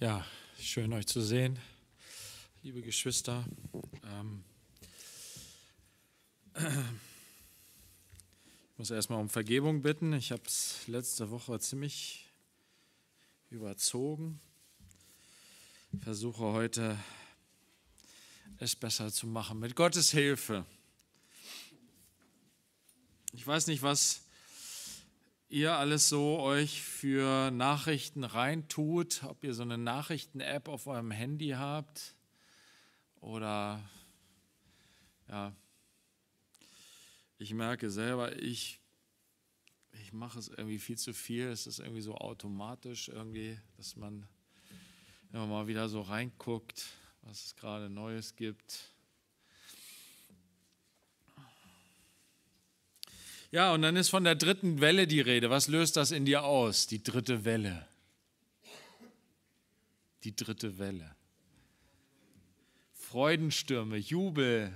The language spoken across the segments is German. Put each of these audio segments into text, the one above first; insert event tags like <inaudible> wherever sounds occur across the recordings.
Ja, schön euch zu sehen, liebe Geschwister. Ähm, ich muss erstmal um Vergebung bitten. Ich habe es letzte Woche ziemlich überzogen. Ich versuche heute es besser zu machen mit Gottes Hilfe. Ich weiß nicht, was ihr alles so euch für Nachrichten reintut, ob ihr so eine Nachrichten-App auf eurem Handy habt oder ja, ich merke selber, ich, ich mache es irgendwie viel zu viel. Es ist irgendwie so automatisch irgendwie, dass man immer mal wieder so reinguckt, was es gerade Neues gibt. Ja, und dann ist von der dritten Welle die Rede. Was löst das in dir aus? Die dritte Welle. Die dritte Welle. Freudenstürme, Jubel,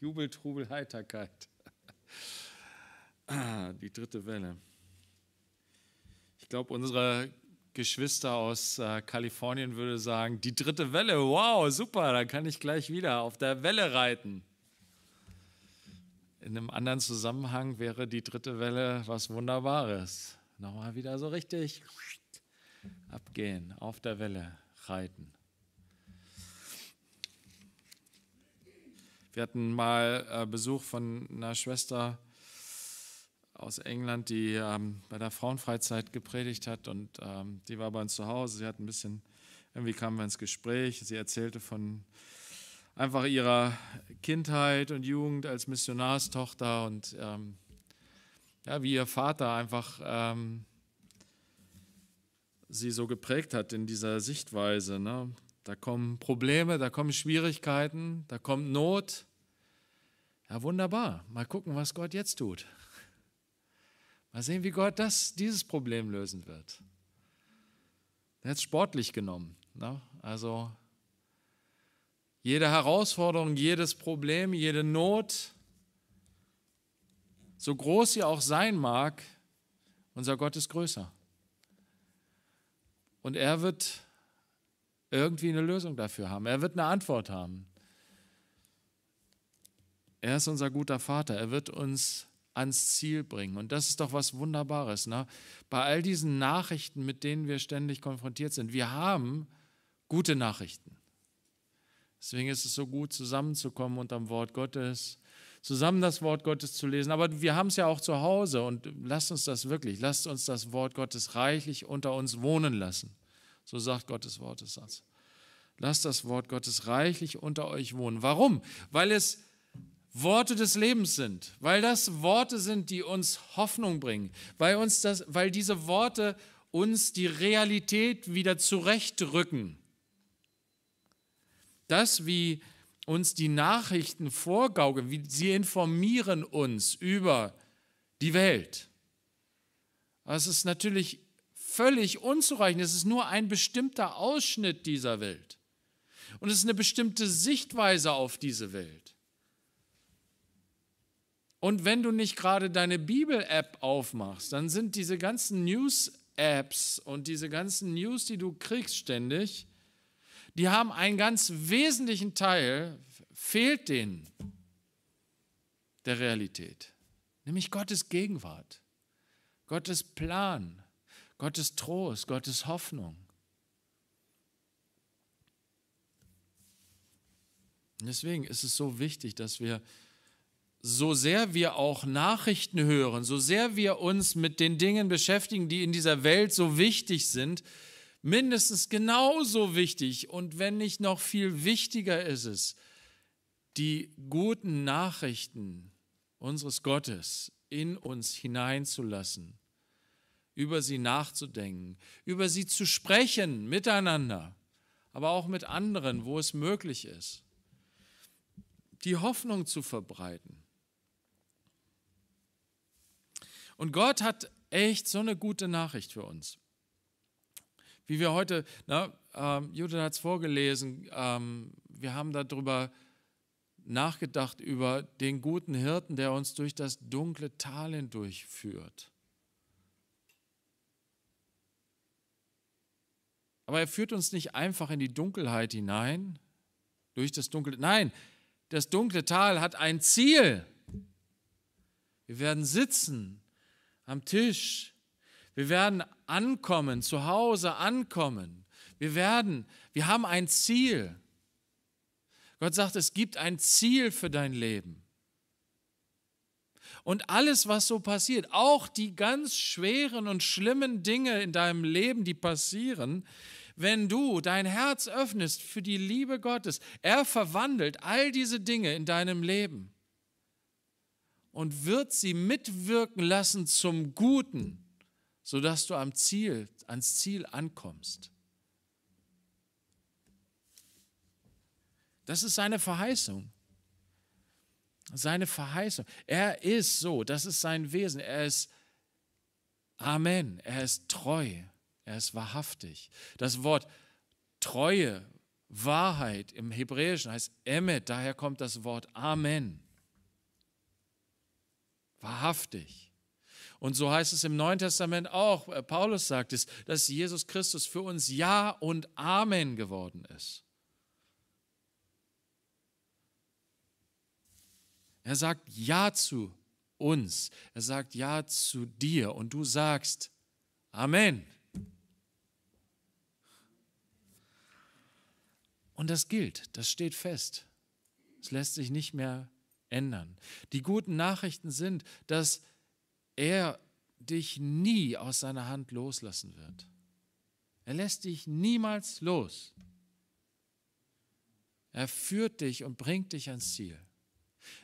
Jubel, Trubel, Heiterkeit. <laughs> Die dritte Welle. Ich glaube, unsere Geschwister aus äh, Kalifornien würde sagen, die dritte Welle, wow, super, da kann ich gleich wieder auf der Welle reiten. In einem anderen Zusammenhang wäre die dritte Welle was Wunderbares. Nochmal wieder so richtig abgehen, auf der Welle reiten. Wir hatten mal äh, Besuch von einer Schwester aus England, die ähm, bei der Frauenfreizeit gepredigt hat und ähm, die war bei uns zu Hause. Sie hat ein bisschen, irgendwie kamen wir ins Gespräch. Sie erzählte von einfach ihrer Kindheit und Jugend als Missionarstochter und ähm, ja, wie ihr Vater einfach ähm, sie so geprägt hat in dieser Sichtweise. Ne? Da kommen Probleme, da kommen Schwierigkeiten, da kommt Not. Ja, wunderbar. Mal gucken, was Gott jetzt tut. Mal sehen, wie Gott das, dieses Problem lösen wird. Er hat es sportlich genommen. Ne? Also jede Herausforderung, jedes Problem, jede Not, so groß sie auch sein mag, unser Gott ist größer. Und er wird irgendwie eine Lösung dafür haben. Er wird eine Antwort haben. Er ist unser guter Vater. Er wird uns ans Ziel bringen. Und das ist doch was Wunderbares. Ne? Bei all diesen Nachrichten, mit denen wir ständig konfrontiert sind, wir haben gute Nachrichten. Deswegen ist es so gut, zusammenzukommen und am Wort Gottes, zusammen das Wort Gottes zu lesen. Aber wir haben es ja auch zu Hause und lasst uns das wirklich, lasst uns das Wort Gottes reichlich unter uns wohnen lassen. So sagt Gottes Wortesatz. Lasst das Wort Gottes reichlich unter euch wohnen. Warum? Weil es Worte des Lebens sind, weil das Worte sind, die uns Hoffnung bringen, weil, uns das, weil diese Worte uns die Realität wieder zurechtrücken das, wie uns die Nachrichten vorgaukeln, wie sie informieren uns über die Welt. Das ist natürlich völlig unzureichend. Es ist nur ein bestimmter Ausschnitt dieser Welt. Und es ist eine bestimmte Sichtweise auf diese Welt. Und wenn du nicht gerade deine Bibel-App aufmachst, dann sind diese ganzen News-Apps und diese ganzen News, die du kriegst ständig, die haben einen ganz wesentlichen Teil, fehlt denen der Realität, nämlich Gottes Gegenwart, Gottes Plan, Gottes Trost, Gottes Hoffnung. Deswegen ist es so wichtig, dass wir, so sehr wir auch Nachrichten hören, so sehr wir uns mit den Dingen beschäftigen, die in dieser Welt so wichtig sind, mindestens genauso wichtig und wenn nicht noch viel wichtiger ist es, die guten Nachrichten unseres Gottes in uns hineinzulassen, über sie nachzudenken, über sie zu sprechen miteinander, aber auch mit anderen, wo es möglich ist, die Hoffnung zu verbreiten. Und Gott hat echt so eine gute Nachricht für uns. Wie wir heute, na, ähm, Judith hat es vorgelesen, ähm, wir haben darüber nachgedacht, über den guten Hirten, der uns durch das dunkle Tal hindurchführt. Aber er führt uns nicht einfach in die Dunkelheit hinein, durch das dunkle. Nein, das dunkle Tal hat ein Ziel. Wir werden sitzen am Tisch. Wir werden ankommen, zu Hause ankommen. Wir werden, wir haben ein Ziel. Gott sagt, es gibt ein Ziel für dein Leben. Und alles, was so passiert, auch die ganz schweren und schlimmen Dinge in deinem Leben, die passieren, wenn du dein Herz öffnest für die Liebe Gottes, er verwandelt all diese Dinge in deinem Leben und wird sie mitwirken lassen zum Guten sodass du am Ziel, ans Ziel ankommst. Das ist seine Verheißung. Seine Verheißung. Er ist so, das ist sein Wesen. Er ist Amen, er ist treu, er ist wahrhaftig. Das Wort Treue, Wahrheit im Hebräischen heißt Emmet, daher kommt das Wort Amen. Wahrhaftig. Und so heißt es im Neuen Testament auch, äh, Paulus sagt es, dass Jesus Christus für uns Ja und Amen geworden ist. Er sagt Ja zu uns. Er sagt Ja zu dir. Und du sagst Amen. Und das gilt, das steht fest. Es lässt sich nicht mehr ändern. Die guten Nachrichten sind, dass er dich nie aus seiner Hand loslassen wird. Er lässt dich niemals los. Er führt dich und bringt dich ans Ziel.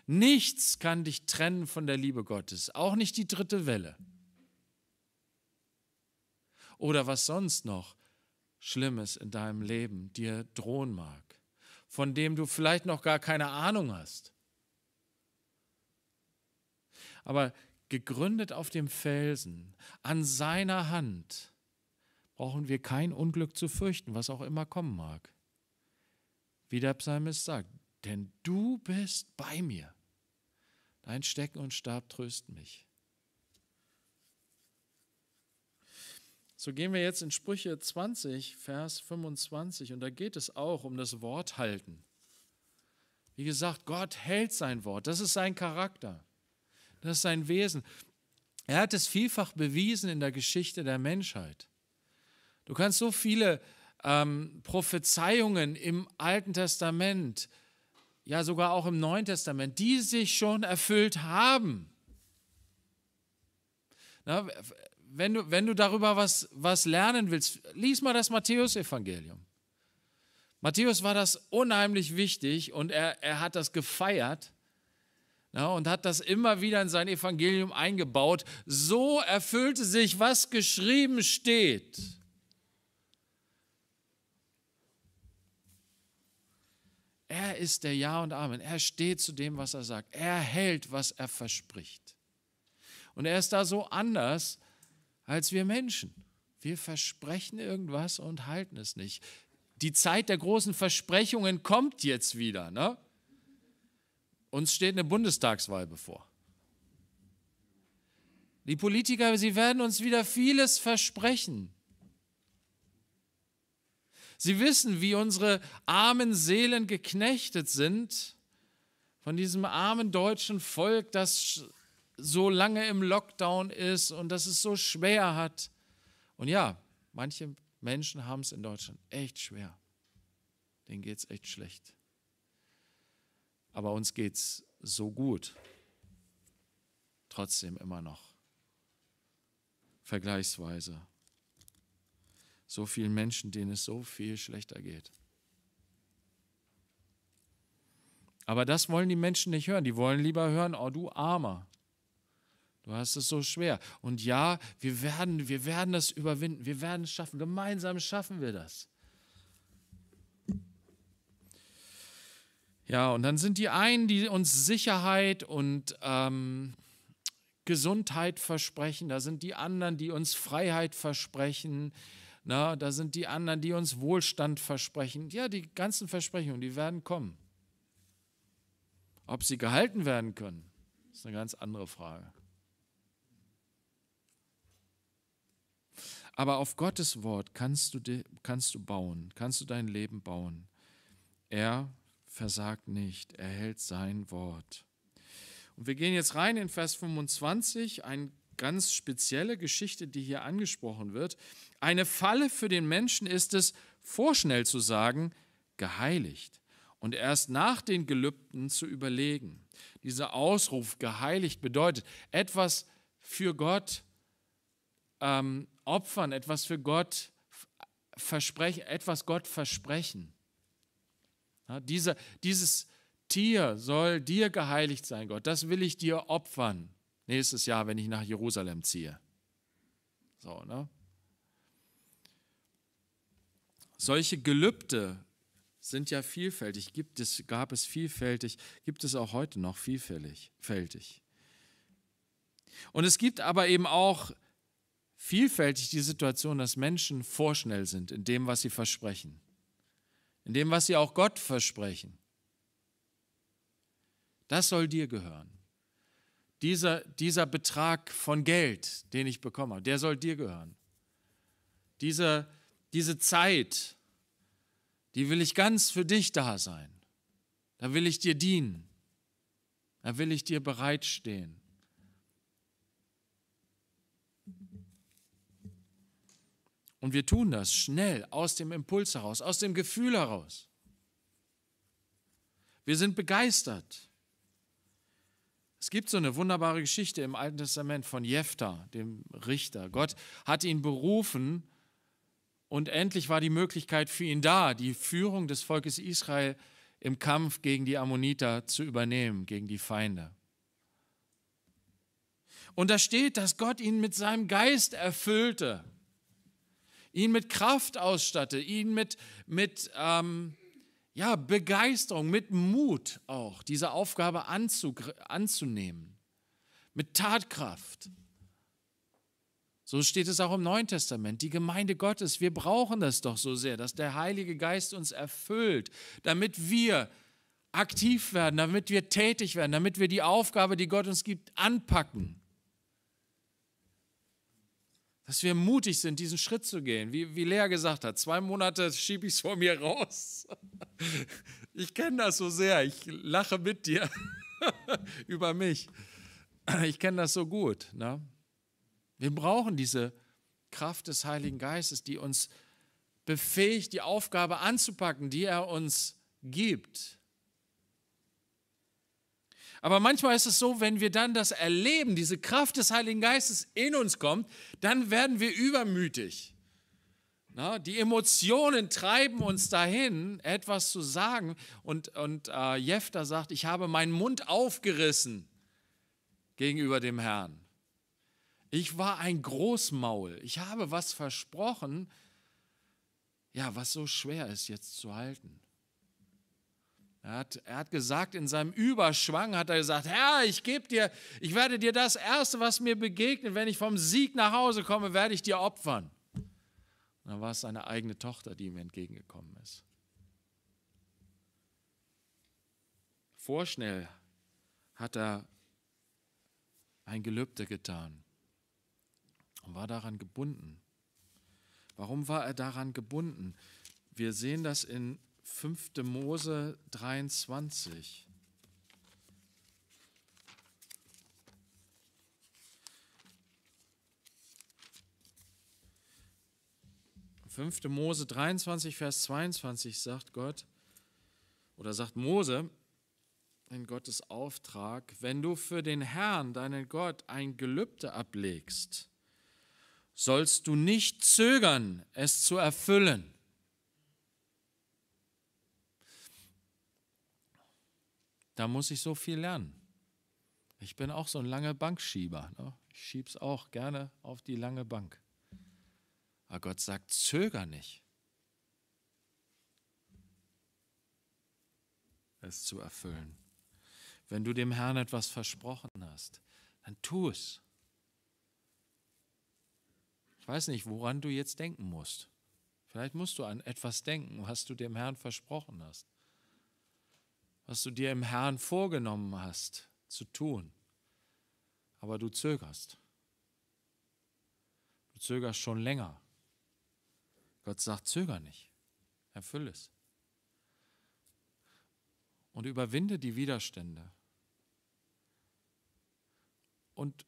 Nichts kann dich trennen von der Liebe Gottes, auch nicht die dritte Welle. Oder was sonst noch Schlimmes in deinem Leben dir drohen mag, von dem du vielleicht noch gar keine Ahnung hast. Aber gegründet auf dem Felsen, an seiner Hand, brauchen wir kein Unglück zu fürchten, was auch immer kommen mag. Wie der Psalmist sagt, denn du bist bei mir. Dein Stecken und Stab trösten mich. So gehen wir jetzt in Sprüche 20, Vers 25 und da geht es auch um das Wort halten. Wie gesagt, Gott hält sein Wort, das ist sein Charakter. Das ist sein Wesen. Er hat es vielfach bewiesen in der Geschichte der Menschheit. Du kannst so viele ähm, Prophezeiungen im Alten Testament, ja sogar auch im Neuen Testament, die sich schon erfüllt haben. Na, wenn, du, wenn du darüber was, was lernen willst, lies mal das Matthäusevangelium. Matthäus war das unheimlich wichtig und er, er hat das gefeiert ja, und hat das immer wieder in sein Evangelium eingebaut. So erfüllte sich, was geschrieben steht. Er ist der Ja und Amen. Er steht zu dem, was er sagt. Er hält, was er verspricht. Und er ist da so anders als wir Menschen. Wir versprechen irgendwas und halten es nicht. Die Zeit der großen Versprechungen kommt jetzt wieder. Ne? Uns steht eine Bundestagswahl bevor. Die Politiker, sie werden uns wieder vieles versprechen. Sie wissen, wie unsere armen Seelen geknechtet sind von diesem armen deutschen Volk, das so lange im Lockdown ist und das es so schwer hat. Und ja, manche Menschen haben es in Deutschland echt schwer. Denen geht es echt schlecht. Aber uns geht es so gut. Trotzdem immer noch. Vergleichsweise. So vielen Menschen, denen es so viel schlechter geht. Aber das wollen die Menschen nicht hören. Die wollen lieber hören, oh du Armer, Du hast es so schwer. Und ja, wir werden, wir werden das überwinden. Wir werden es schaffen. Gemeinsam schaffen wir das. Ja, und dann sind die einen, die uns Sicherheit und ähm, Gesundheit versprechen, da sind die anderen, die uns Freiheit versprechen, na, da sind die anderen, die uns Wohlstand versprechen. Ja, die ganzen Versprechungen, die werden kommen. Ob sie gehalten werden können, ist eine ganz andere Frage. Aber auf Gottes Wort kannst du, kannst du bauen, kannst du dein Leben bauen. Er versagt nicht, er hält sein Wort. Und wir gehen jetzt rein in Vers 25, eine ganz spezielle Geschichte, die hier angesprochen wird. Eine Falle für den Menschen ist es, vorschnell zu sagen, geheiligt und erst nach den Gelübden zu überlegen. Dieser Ausruf, geheiligt, bedeutet etwas für Gott ähm, opfern, etwas für Gott versprechen, etwas Gott versprechen. Ja, diese, dieses Tier soll dir geheiligt sein, Gott. Das will ich dir opfern nächstes Jahr, wenn ich nach Jerusalem ziehe. So, ne? Solche Gelübde sind ja vielfältig, gibt es, gab es vielfältig, gibt es auch heute noch vielfältig. Und es gibt aber eben auch vielfältig die Situation, dass Menschen vorschnell sind in dem, was sie versprechen in dem, was sie auch Gott versprechen. Das soll dir gehören. Dieser, dieser Betrag von Geld, den ich bekomme, der soll dir gehören. Diese, diese Zeit, die will ich ganz für dich da sein. Da will ich dir dienen. Da will ich dir bereitstehen. Und wir tun das schnell, aus dem Impuls heraus, aus dem Gefühl heraus. Wir sind begeistert. Es gibt so eine wunderbare Geschichte im Alten Testament von Jephtha, dem Richter. Gott hat ihn berufen und endlich war die Möglichkeit für ihn da, die Führung des Volkes Israel im Kampf gegen die Ammoniter zu übernehmen, gegen die Feinde. Und da steht, dass Gott ihn mit seinem Geist erfüllte ihn mit Kraft ausstatte, ihn mit, mit ähm, ja, Begeisterung, mit Mut auch, diese Aufgabe anzunehmen, mit Tatkraft. So steht es auch im Neuen Testament. Die Gemeinde Gottes, wir brauchen das doch so sehr, dass der Heilige Geist uns erfüllt, damit wir aktiv werden, damit wir tätig werden, damit wir die Aufgabe, die Gott uns gibt, anpacken dass wir mutig sind, diesen Schritt zu gehen. Wie, wie Lea gesagt hat, zwei Monate schiebe ich es vor mir raus. <laughs> Ich kenne das so sehr. Ich lache mit dir <laughs> über mich. Ich kenne das so gut. Ne? Wir brauchen diese Kraft des Heiligen Geistes, die uns befähigt, die Aufgabe anzupacken, die er uns gibt. Aber manchmal ist es so, wenn wir dann das erleben, diese Kraft des Heiligen Geistes in uns kommt, dann werden wir übermütig. Na, die Emotionen treiben uns dahin, etwas zu sagen. Und, und äh, Jefter sagt, ich habe meinen Mund aufgerissen gegenüber dem Herrn. Ich war ein Großmaul. Ich habe was versprochen, ja, was so schwer ist jetzt zu halten. Er hat, er hat gesagt, in seinem Überschwang hat er gesagt, Herr, ich gebe dir, ich werde dir das Erste, was mir begegnet, wenn ich vom Sieg nach Hause komme, werde ich dir opfern. Und dann war es seine eigene Tochter, die ihm entgegengekommen ist. Vorschnell hat er ein Gelübde getan und war daran gebunden. Warum war er daran gebunden? Wir sehen das in 5. Mose 23. Fünfte Mose 23, Vers 22 sagt Gott, oder sagt Mose in Gottes Auftrag, wenn du für den Herrn, deinen Gott, ein Gelübde ablegst, sollst du nicht zögern, es zu erfüllen. Da muss ich so viel lernen. Ich bin auch so ein lange Bankschieber. Ne? Ich es auch gerne auf die lange Bank. Aber Gott sagt, zöger nicht. es zu erfüllen. Wenn du dem Herrn etwas versprochen hast, dann tu es. Ich weiß nicht, woran du jetzt denken musst. Vielleicht musst du an etwas denken, was du dem Herrn versprochen hast was du dir im Herrn vorgenommen hast zu tun, aber du zögerst. Du zögerst schon länger. Gott sagt, zöger nicht, erfüll es. Und überwinde die Widerstände. Und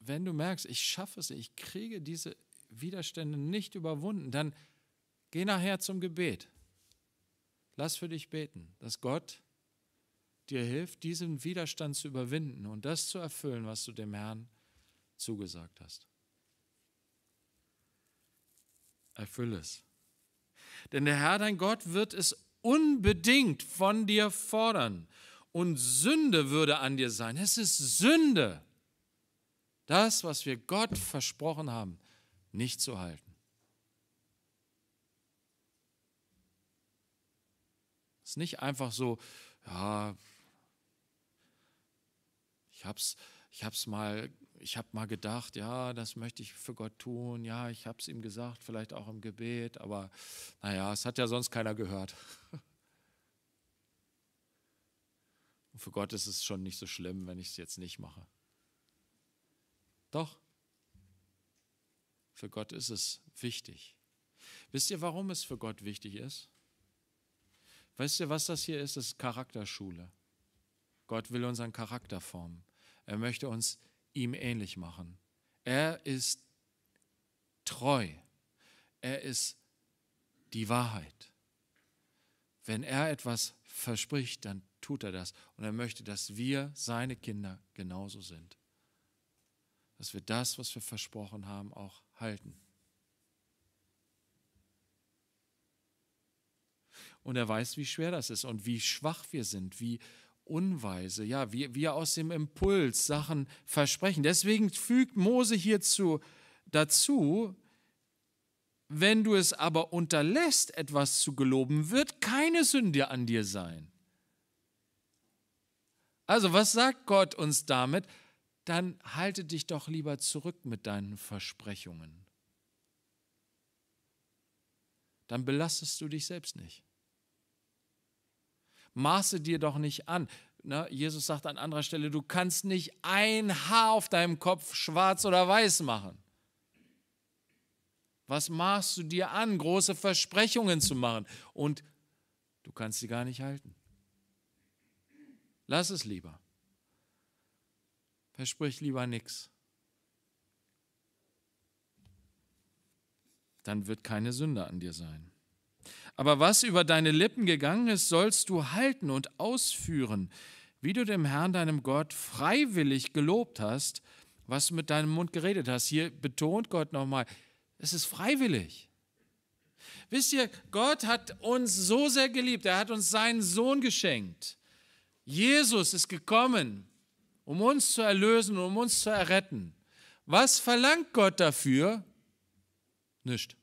wenn du merkst, ich schaffe es, ich kriege diese Widerstände nicht überwunden, dann geh nachher zum Gebet. Lass für dich beten, dass Gott dir hilft, diesen Widerstand zu überwinden und das zu erfüllen, was du dem Herrn zugesagt hast. Erfülle es. Denn der Herr, dein Gott, wird es unbedingt von dir fordern. Und Sünde würde an dir sein. Es ist Sünde, das, was wir Gott versprochen haben, nicht zu halten. Es ist nicht einfach so, ja, ich habe es ich hab's mal, ich mal gedacht, ja, das möchte ich für Gott tun. Ja, ich habe es ihm gesagt, vielleicht auch im Gebet, aber naja, es hat ja sonst keiner gehört. <laughs> Und für Gott ist es schon nicht so schlimm, wenn ich es jetzt nicht mache. Doch, für Gott ist es wichtig. Wisst ihr, warum es für Gott wichtig ist? Wisst ihr, was das hier ist? Das ist Charakterschule. Gott will unseren Charakter formen. Er möchte uns ihm ähnlich machen. Er ist treu. Er ist die Wahrheit. Wenn er etwas verspricht, dann tut er das. Und er möchte, dass wir, seine Kinder, genauso sind. Dass wir das, was wir versprochen haben, auch halten. Und er weiß, wie schwer das ist und wie schwach wir sind, wie unweise. Ja, wie, wir aus dem Impuls Sachen versprechen. Deswegen fügt Mose hierzu dazu, wenn du es aber unterlässt, etwas zu geloben, wird keine Sünde an dir sein. Also was sagt Gott uns damit? Dann halte dich doch lieber zurück mit deinen Versprechungen. Dann belastest du dich selbst nicht maße dir doch nicht an. Ne? Jesus sagt an anderer Stelle, du kannst nicht ein Haar auf deinem Kopf schwarz oder weiß machen. Was maßst du dir an, große Versprechungen zu machen? Und du kannst sie gar nicht halten. Lass es lieber. Versprich lieber nichts. Dann wird keine Sünde an dir sein. Aber was über deine Lippen gegangen ist, sollst du halten und ausführen, wie du dem Herrn, deinem Gott, freiwillig gelobt hast, was du mit deinem Mund geredet hast. Hier betont Gott nochmal, es ist freiwillig. Wisst ihr, Gott hat uns so sehr geliebt, er hat uns seinen Sohn geschenkt. Jesus ist gekommen, um uns zu erlösen, um uns zu erretten. Was verlangt Gott dafür? Nichts.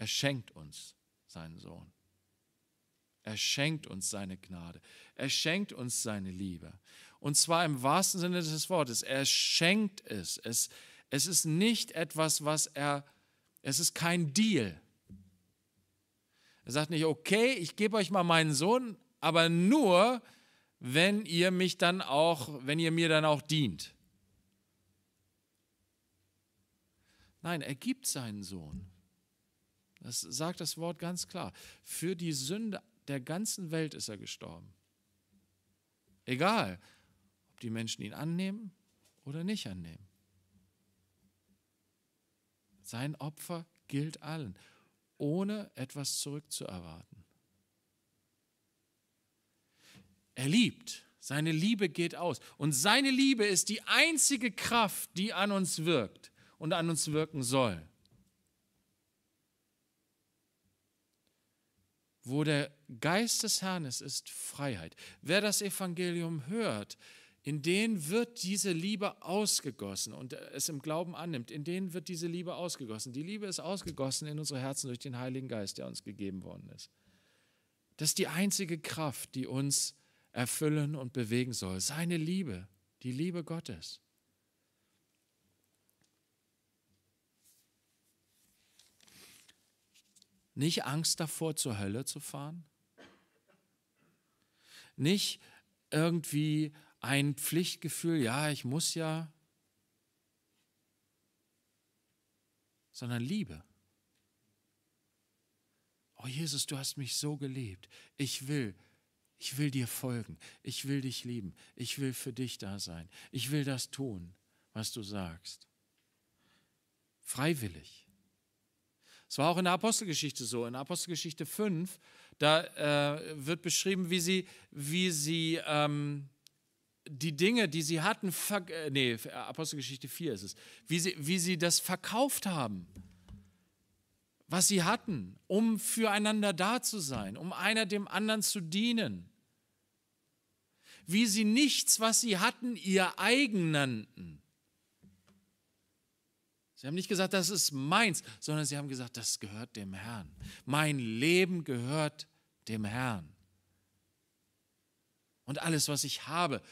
Er schenkt uns seinen Sohn. Er schenkt uns seine Gnade. Er schenkt uns seine Liebe. Und zwar im wahrsten Sinne des Wortes. Er schenkt es. Es, es ist nicht etwas, was er, es ist kein Deal. Er sagt nicht, okay, ich gebe euch mal meinen Sohn, aber nur, wenn ihr mich dann auch, wenn ihr mir dann auch dient. Nein, er gibt seinen Sohn. Das sagt das Wort ganz klar. Für die Sünde der ganzen Welt ist er gestorben. Egal, ob die Menschen ihn annehmen oder nicht annehmen. Sein Opfer gilt allen, ohne etwas zurückzuerwarten. Er liebt, seine Liebe geht aus. Und seine Liebe ist die einzige Kraft, die an uns wirkt und an uns wirken soll. Wo der Geist des Herrn ist, ist Freiheit. Wer das Evangelium hört, in denen wird diese Liebe ausgegossen und es im Glauben annimmt, in denen wird diese Liebe ausgegossen. Die Liebe ist ausgegossen in unsere Herzen durch den Heiligen Geist, der uns gegeben worden ist. Das ist die einzige Kraft, die uns erfüllen und bewegen soll. Seine Liebe, die Liebe Gottes. Nicht Angst davor, zur Hölle zu fahren. Nicht irgendwie ein Pflichtgefühl, ja, ich muss ja, sondern Liebe. Oh Jesus, du hast mich so geliebt. Ich will, ich will dir folgen. Ich will dich lieben. Ich will für dich da sein. Ich will das tun, was du sagst. Freiwillig. Es war auch in der Apostelgeschichte so. In Apostelgeschichte 5, da äh, wird beschrieben, wie sie, wie sie ähm, die Dinge, die sie hatten, äh, nee, Apostelgeschichte 4 ist es, wie sie, wie sie das verkauft haben, was sie hatten, um füreinander da zu sein, um einer dem anderen zu dienen. Wie sie nichts, was sie hatten, ihr eigen nannten Sie haben nicht gesagt, das ist meins, sondern sie haben gesagt, das gehört dem Herrn. Mein Leben gehört dem Herrn. Und alles, was ich habe,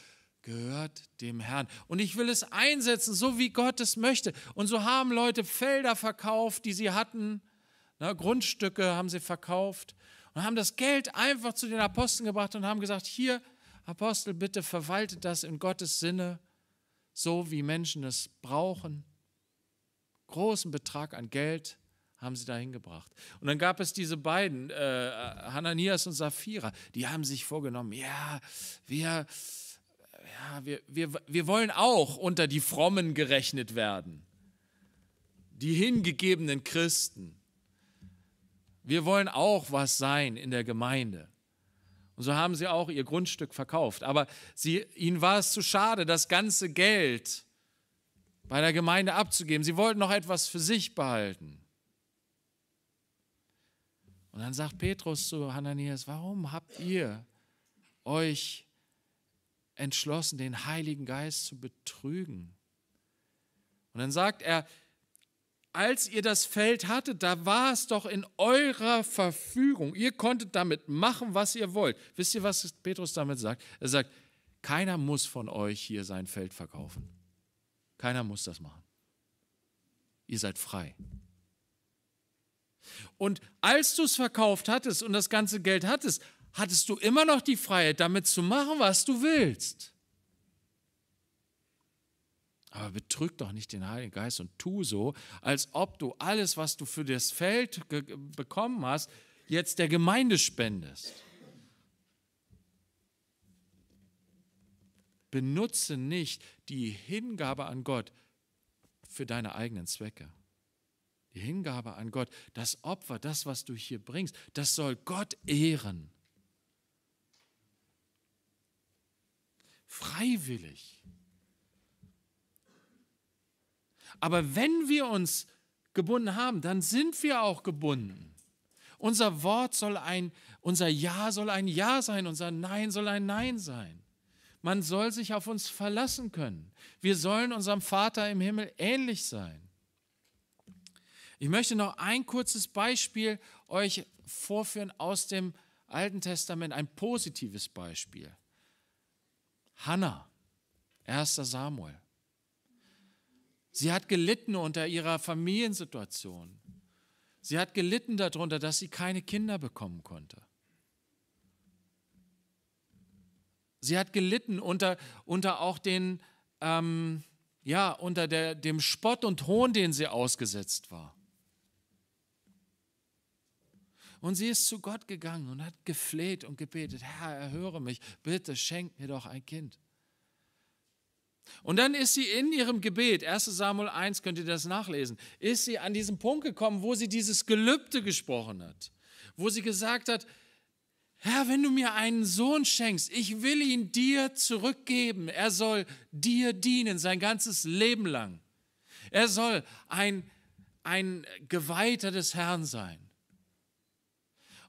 gehört dem Herrn. Und ich will es einsetzen, so wie Gott es möchte. Und so haben Leute Felder verkauft, die sie hatten, ne, Grundstücke haben sie verkauft und haben das Geld einfach zu den Aposteln gebracht und haben gesagt, hier, Apostel, bitte verwaltet das in Gottes Sinne, so wie Menschen es brauchen großen Betrag an Geld haben sie dahin gebracht. Und dann gab es diese beiden, äh, Hananias und Sapphira, die haben sich vorgenommen, ja, wir, ja wir, wir, wir wollen auch unter die Frommen gerechnet werden, die hingegebenen Christen. Wir wollen auch was sein in der Gemeinde. Und so haben sie auch ihr Grundstück verkauft. Aber sie, ihnen war es zu schade, das ganze Geld bei der Gemeinde abzugeben. Sie wollten noch etwas für sich behalten. Und dann sagt Petrus zu Hananias, warum habt ihr euch entschlossen, den Heiligen Geist zu betrügen? Und dann sagt er, als ihr das Feld hattet, da war es doch in eurer Verfügung. Ihr konntet damit machen, was ihr wollt. Wisst ihr, was Petrus damit sagt? Er sagt, keiner muss von euch hier sein Feld verkaufen. Keiner muss das machen. Ihr seid frei. Und als du es verkauft hattest und das ganze Geld hattest, hattest du immer noch die Freiheit, damit zu machen, was du willst. Aber betrüg doch nicht den Heiligen Geist und tu so, als ob du alles, was du für das Feld bekommen hast, jetzt der Gemeinde spendest. Benutze nicht die Hingabe an Gott für deine eigenen Zwecke. Die Hingabe an Gott, das Opfer, das, was du hier bringst, das soll Gott ehren. Freiwillig. Aber wenn wir uns gebunden haben, dann sind wir auch gebunden. Unser Wort soll ein, unser Ja soll ein Ja sein, unser Nein soll ein Nein sein. Man soll sich auf uns verlassen können. Wir sollen unserem Vater im Himmel ähnlich sein. Ich möchte noch ein kurzes Beispiel euch vorführen aus dem Alten Testament, ein positives Beispiel. Hannah, 1. Samuel. Sie hat gelitten unter ihrer Familiensituation. Sie hat gelitten darunter, dass sie keine Kinder bekommen konnte. Sie hat gelitten unter, unter auch den, ähm, ja, unter der, dem Spott und Hohn, den sie ausgesetzt war. Und sie ist zu Gott gegangen und hat gefleht und gebetet, Herr, erhöre mich, bitte schenk mir doch ein Kind. Und dann ist sie in ihrem Gebet, 1 Samuel 1 könnt ihr das nachlesen, ist sie an diesen Punkt gekommen, wo sie dieses Gelübde gesprochen hat, wo sie gesagt hat, Herr, wenn du mir einen Sohn schenkst, ich will ihn dir zurückgeben. Er soll dir dienen sein ganzes Leben lang. Er soll ein, ein Geweihter des Herrn sein.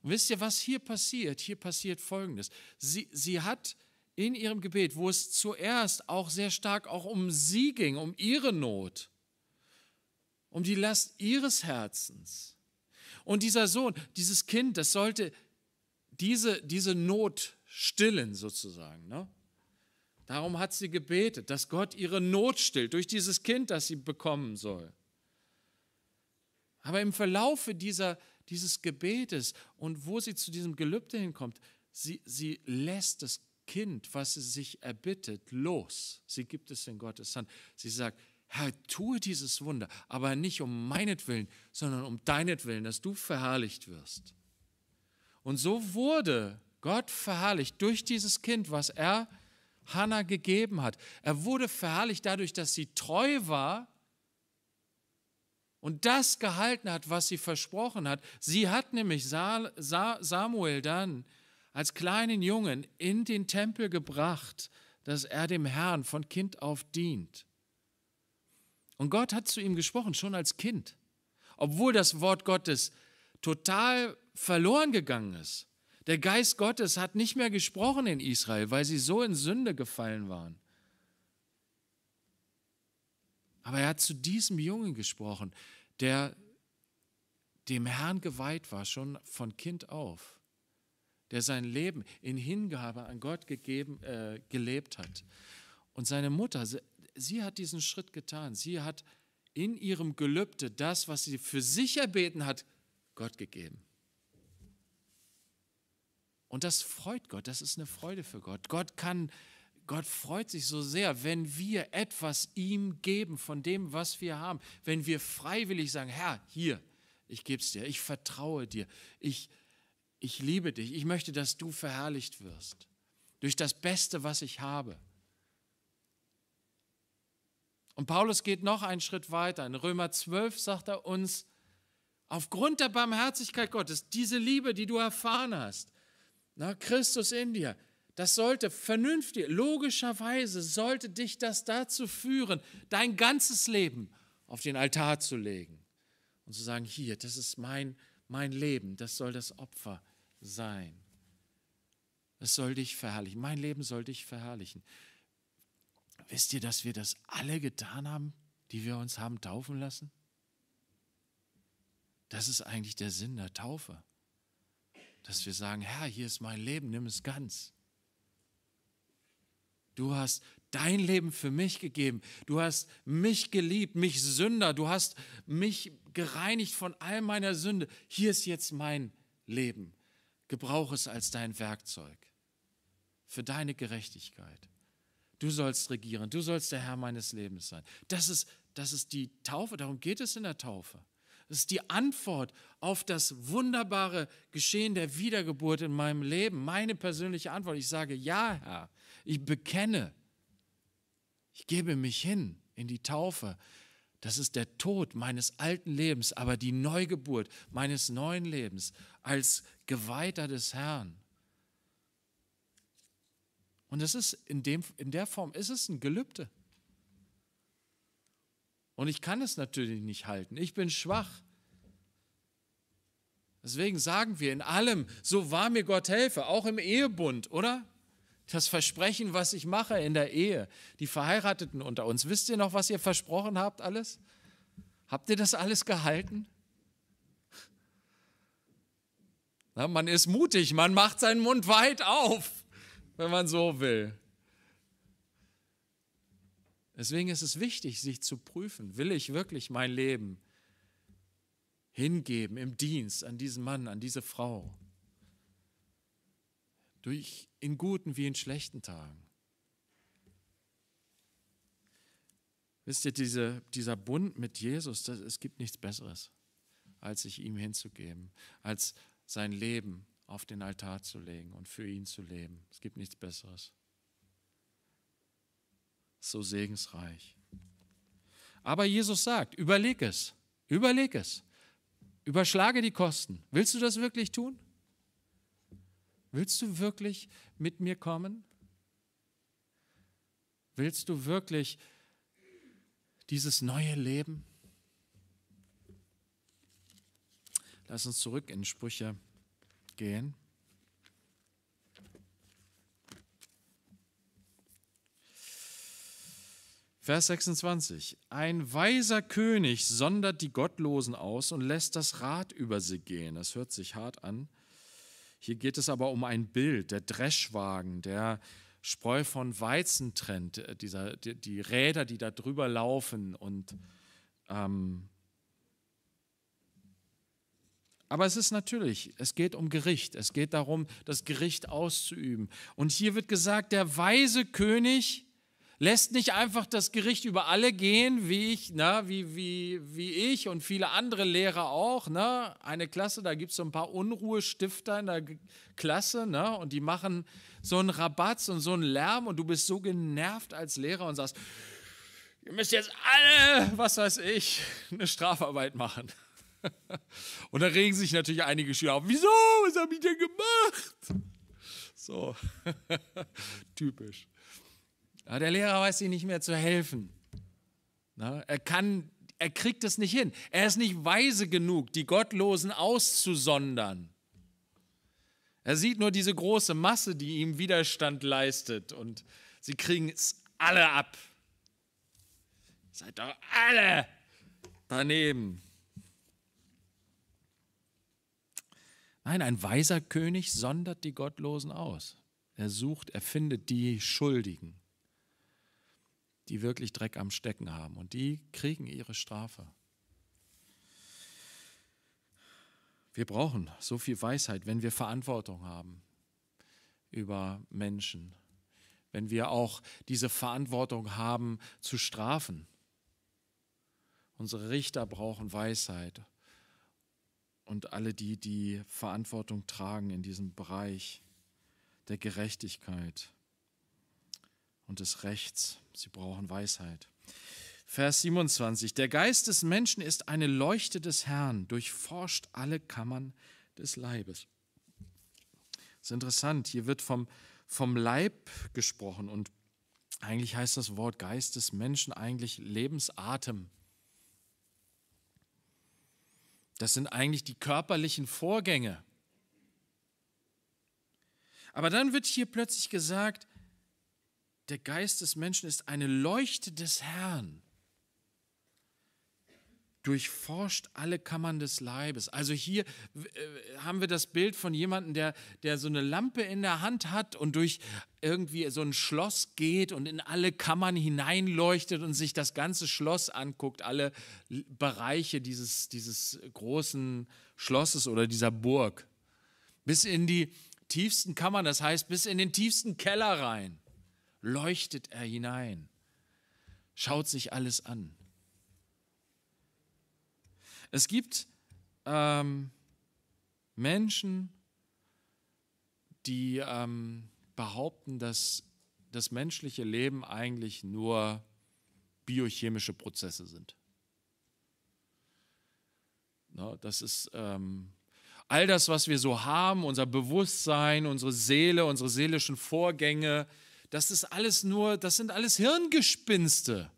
Und wisst ihr, was hier passiert? Hier passiert Folgendes. Sie, sie hat in ihrem Gebet, wo es zuerst auch sehr stark auch um sie ging, um ihre Not, um die Last ihres Herzens. Und dieser Sohn, dieses Kind, das sollte diese, diese Not stillen sozusagen. Ne? Darum hat sie gebetet, dass Gott ihre Not stillt durch dieses Kind, das sie bekommen soll. Aber im Verlaufe dieser, dieses Gebetes und wo sie zu diesem Gelübde hinkommt, sie, sie lässt das Kind, was sie sich erbittet, los. Sie gibt es in Gottes Hand. Sie sagt, Herr, tue dieses Wunder, aber nicht um meinetwillen, sondern um deinetwillen, dass du verherrlicht wirst. Und so wurde Gott verherrlicht durch dieses Kind, was er Hannah gegeben hat. Er wurde verherrlicht dadurch, dass sie treu war und das gehalten hat, was sie versprochen hat. Sie hat nämlich Samuel dann als kleinen Jungen in den Tempel gebracht, dass er dem Herrn von Kind auf dient. Und Gott hat zu ihm gesprochen, schon als Kind. Obwohl das Wort Gottes total verloren gegangen ist. Der Geist Gottes hat nicht mehr gesprochen in Israel, weil sie so in Sünde gefallen waren. Aber er hat zu diesem Jungen gesprochen, der dem Herrn geweiht war, schon von Kind auf, der sein Leben in Hingabe an Gott gegeben, äh, gelebt hat. Und seine Mutter, sie, sie hat diesen Schritt getan. Sie hat in ihrem Gelübde das, was sie für sicher beten hat, Gott gegeben. Und das freut Gott, das ist eine Freude für Gott. Gott kann, Gott freut sich so sehr, wenn wir etwas ihm geben von dem, was wir haben. Wenn wir freiwillig sagen, Herr, hier, ich gebe es dir, ich vertraue dir, ich, ich liebe dich, ich möchte, dass du verherrlicht wirst. Durch das Beste, was ich habe. Und Paulus geht noch einen Schritt weiter. In Römer 12 sagt er uns, Aufgrund der Barmherzigkeit Gottes, diese Liebe, die du erfahren hast, na, Christus in dir, das sollte vernünftig, logischerweise sollte dich das dazu führen, dein ganzes Leben auf den Altar zu legen und zu sagen, hier, das ist mein, mein Leben, das soll das Opfer sein. Das soll dich verherrlichen, mein Leben soll dich verherrlichen. Wisst ihr, dass wir das alle getan haben, die wir uns haben taufen lassen? Das ist eigentlich der Sinn der Taufe. Dass wir sagen, Herr, hier ist mein Leben, nimm es ganz. Du hast dein Leben für mich gegeben. Du hast mich geliebt, mich Sünder. Du hast mich gereinigt von all meiner Sünde. Hier ist jetzt mein Leben. Gebrauch es als dein Werkzeug für deine Gerechtigkeit. Du sollst regieren. Du sollst der Herr meines Lebens sein. Das ist, das ist die Taufe. Darum geht es in der Taufe. Das ist die Antwort auf das wunderbare Geschehen der Wiedergeburt in meinem Leben. Meine persönliche Antwort. Ich sage, ja, Herr, ich bekenne, ich gebe mich hin in die Taufe. Das ist der Tod meines alten Lebens, aber die Neugeburt meines neuen Lebens als Geweihter des Herrn. Und es ist in, dem, in der Form ist es ein Gelübde. Und ich kann es natürlich nicht halten. Ich bin schwach. Deswegen sagen wir in allem, so wahr mir Gott helfe, auch im Ehebund, oder? Das Versprechen, was ich mache in der Ehe, die Verheirateten unter uns. Wisst ihr noch, was ihr versprochen habt, alles? Habt ihr das alles gehalten? Na, man ist mutig, man macht seinen Mund weit auf, wenn man so will. Deswegen ist es wichtig, sich zu prüfen, will ich wirklich mein Leben hingeben im Dienst an diesen Mann, an diese Frau? Durch in guten wie in schlechten Tagen. Wisst ihr, diese, dieser Bund mit Jesus, das, es gibt nichts Besseres, als sich ihm hinzugeben, als sein Leben auf den Altar zu legen und für ihn zu leben. Es gibt nichts Besseres so segensreich. Aber Jesus sagt, überleg es, überleg es, überschlage die Kosten. Willst du das wirklich tun? Willst du wirklich mit mir kommen? Willst du wirklich dieses neue Leben? Lass uns zurück in Sprüche gehen. Vers 26. Ein weiser König sondert die Gottlosen aus und lässt das Rad über sie gehen. Das hört sich hart an. Hier geht es aber um ein Bild, der Dreschwagen, der Spreu von Weizen trennt, äh, dieser, die, die Räder, die da drüber laufen. Und, ähm aber es ist natürlich, es geht um Gericht, es geht darum, das Gericht auszuüben. Und hier wird gesagt, der weise König lässt nicht einfach das Gericht über alle gehen, wie ich, na, wie, wie, wie ich und viele andere Lehrer auch. Na. Eine Klasse, da gibt es so ein paar Unruhestifter in der Klasse na, und die machen so einen Rabatz und so einen Lärm und du bist so genervt als Lehrer und sagst, ihr müsst jetzt alle, was weiß ich, eine Strafarbeit machen. <laughs> Und da regen sich natürlich einige Schüler auf. Wieso? Was habe ich denn gemacht? So, <laughs> typisch. Ja, der Lehrer weiß sich nicht mehr zu helfen. Ja, er kann, er kriegt es nicht hin. Er ist nicht weise genug, die Gottlosen auszusondern. Er sieht nur diese große Masse, die ihm Widerstand leistet und sie kriegen es alle ab. Seid doch alle daneben. Nein, ein weiser König sondert die Gottlosen aus. Er sucht, er findet die Schuldigen die wirklich Dreck am Stecken haben. Und die kriegen ihre Strafe. Wir brauchen so viel Weisheit, wenn wir Verantwortung haben über Menschen, wenn wir auch diese Verantwortung haben zu strafen. Unsere Richter brauchen Weisheit und alle die, die Verantwortung tragen in diesem Bereich der Gerechtigkeit und des Rechts. Sie brauchen Weisheit. Vers 27. Der Geist des Menschen ist eine Leuchte des Herrn, durchforscht alle Kammern des Leibes. Das ist interessant. Hier wird vom, vom Leib gesprochen und eigentlich heißt das Wort Geist des Menschen eigentlich Lebensatem. Das sind eigentlich die körperlichen Vorgänge. Aber dann wird hier plötzlich gesagt, der Geist des Menschen ist eine Leuchte des Herrn. Durchforscht alle Kammern des Leibes. Also hier äh, haben wir das Bild von jemandem, der, der so eine Lampe in der Hand hat und durch irgendwie so ein Schloss geht und in alle Kammern hineinleuchtet und sich das ganze Schloss anguckt, alle Bereiche dieses, dieses großen Schlosses oder dieser Burg. Bis in die tiefsten Kammern, das heißt bis in den tiefsten Keller rein leuchtet er hinein, schaut sich alles an. Es gibt ähm, Menschen, die ähm, behaupten, dass das menschliche Leben eigentlich nur biochemische Prozesse sind. No, das ist ähm, all das, was wir so haben, unser Bewusstsein, unsere Seele, unsere seelischen Vorgänge, das ist alles nur, das sind alles Hirngespinste.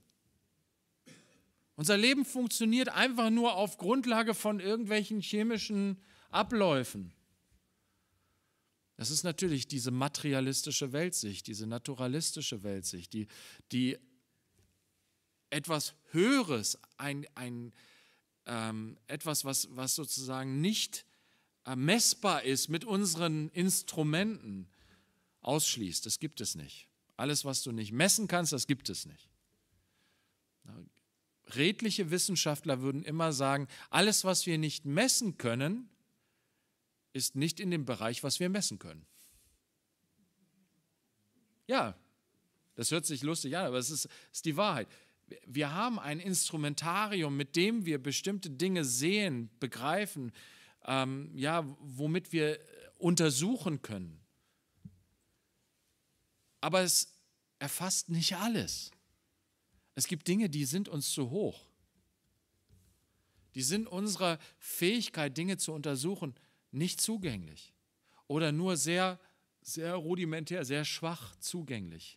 Unser Leben funktioniert einfach nur auf Grundlage von irgendwelchen chemischen Abläufen. Das ist natürlich diese materialistische Weltsicht, diese naturalistische Weltsicht, die, die etwas Höheres, ein, ein, ähm, etwas, was, was sozusagen nicht äh, messbar ist mit unseren Instrumenten, ausschließt. Das gibt es nicht. Alles, was du nicht messen kannst, das gibt es nicht. Redliche Wissenschaftler würden immer sagen, alles, was wir nicht messen können, ist nicht in dem Bereich, was wir messen können. Ja, das hört sich lustig an, aber es ist, ist die Wahrheit. Wir haben ein Instrumentarium, mit dem wir bestimmte Dinge sehen, begreifen, ähm, ja, womit wir untersuchen können. Aber es erfasst nicht alles. Es gibt Dinge, die sind uns zu hoch. Die sind unserer Fähigkeit, Dinge zu untersuchen, nicht zugänglich oder nur sehr, sehr rudimentär, sehr schwach zugänglich.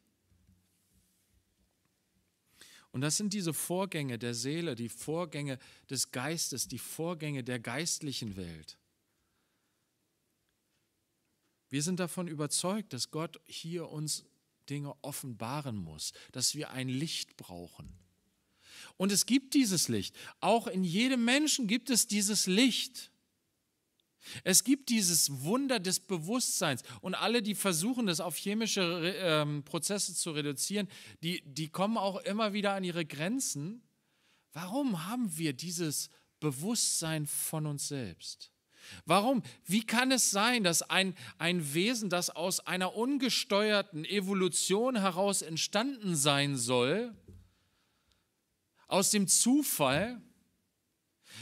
Und das sind diese Vorgänge der Seele, die Vorgänge des Geistes, die Vorgänge der geistlichen Welt. Wir sind davon überzeugt, dass Gott hier uns Dinge offenbaren muss, dass wir ein Licht brauchen. Und es gibt dieses Licht. Auch in jedem Menschen gibt es dieses Licht. Es gibt dieses Wunder des Bewusstseins. Und alle, die versuchen, das auf chemische äh, Prozesse zu reduzieren, die, die kommen auch immer wieder an ihre Grenzen. Warum haben wir dieses Bewusstsein von uns selbst? Warum? Wie kann es sein, dass ein, ein Wesen, das aus einer ungesteuerten Evolution heraus entstanden sein soll, aus dem Zufall,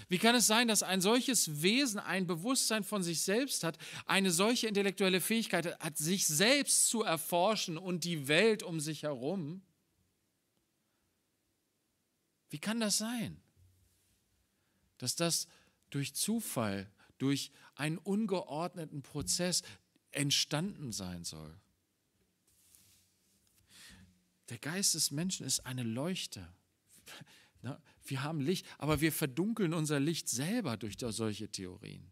wie kann es sein, dass ein solches Wesen ein Bewusstsein von sich selbst hat, eine solche intellektuelle Fähigkeit hat, sich selbst zu erforschen und die Welt um sich herum? Wie kann das sein, dass das durch Zufall durch einen ungeordneten Prozess entstanden sein soll. Der Geist des Menschen ist eine Leuchte. Wir haben Licht, aber wir verdunkeln unser Licht selber durch solche Theorien.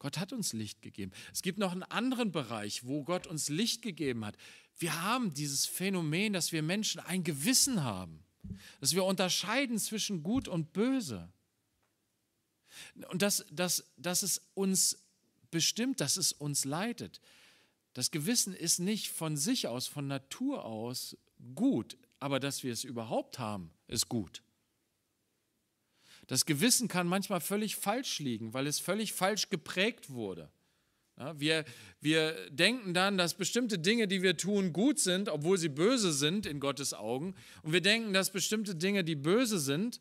Gott hat uns Licht gegeben. Es gibt noch einen anderen Bereich, wo Gott uns Licht gegeben hat. Wir haben dieses Phänomen, dass wir Menschen ein Gewissen haben, dass wir unterscheiden zwischen Gut und Böse. Und dass, dass, dass es uns bestimmt, dass es uns leitet. Das Gewissen ist nicht von sich aus, von Natur aus gut, aber dass wir es überhaupt haben, ist gut. Das Gewissen kann manchmal völlig falsch liegen, weil es völlig falsch geprägt wurde. Ja, wir, wir denken dann, dass bestimmte Dinge, die wir tun, gut sind, obwohl sie böse sind in Gottes Augen. Und wir denken, dass bestimmte Dinge, die böse sind,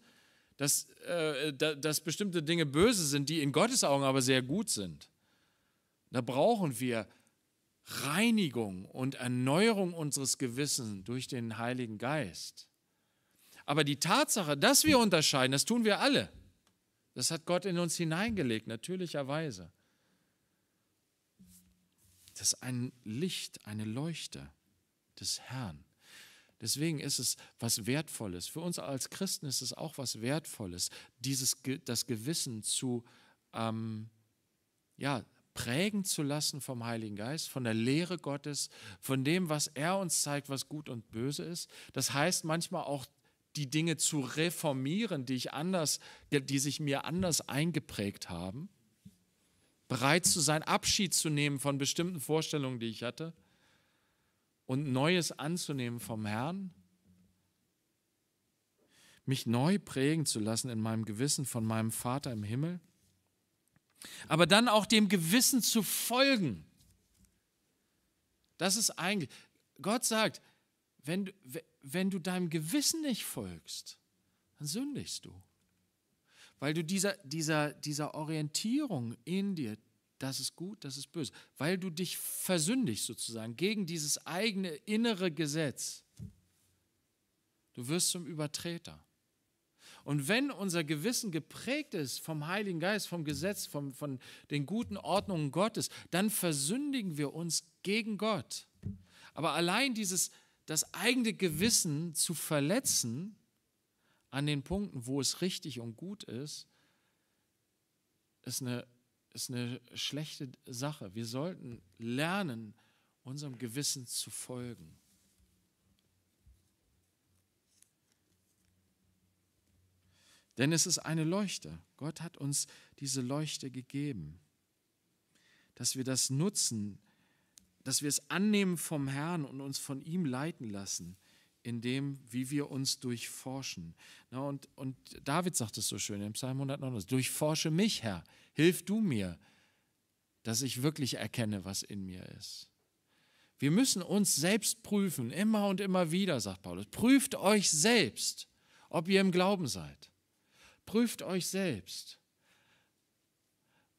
dass, äh, dass bestimmte Dinge böse sind, die in Gottes Augen aber sehr gut sind. Da brauchen wir Reinigung und Erneuerung unseres Gewissens durch den Heiligen Geist. Aber die Tatsache, dass wir unterscheiden, das tun wir alle. Das hat Gott in uns hineingelegt, natürlicherweise. Das ist ein Licht, eine Leuchte des Herrn. Deswegen ist es was Wertvolles. Für uns als Christen ist es auch was Wertvolles, dieses, das Gewissen zu ähm, ja, prägen zu lassen vom Heiligen Geist, von der Lehre Gottes, von dem, was er uns zeigt, was gut und böse ist. Das heißt manchmal auch die Dinge zu reformieren, die ich anders, die sich mir anders eingeprägt haben, bereit zu sein, Abschied zu nehmen von bestimmten Vorstellungen, die ich hatte und Neues anzunehmen vom Herrn? Mich neu prägen zu lassen in meinem Gewissen von meinem Vater im Himmel? Aber dann auch dem Gewissen zu folgen. Das ist eigentlich, Gott sagt, wenn, wenn du deinem Gewissen nicht folgst, dann sündigst du. Weil du dieser, dieser, dieser Orientierung in dir das ist gut, das ist böse, weil du dich versündigst sozusagen gegen dieses eigene innere Gesetz. Du wirst zum Übertreter. Und wenn unser Gewissen geprägt ist vom Heiligen Geist, vom Gesetz, vom, von den guten Ordnungen Gottes, dann versündigen wir uns gegen Gott. Aber allein dieses, das eigene Gewissen zu verletzen an den Punkten, wo es richtig und gut ist, ist eine ist eine schlechte Sache. Wir sollten lernen, unserem Gewissen zu folgen. Denn es ist eine Leuchte. Gott hat uns diese Leuchte gegeben, dass wir das nutzen, dass wir es annehmen vom Herrn und uns von ihm leiten lassen, in dem, wie wir uns durchforschen. und, und David sagt es so schön im Psalm 109, durchforsche mich, Herr, Hilf du mir, dass ich wirklich erkenne, was in mir ist. Wir müssen uns selbst prüfen, immer und immer wieder, sagt Paulus. Prüft euch selbst, ob ihr im Glauben seid. Prüft euch selbst.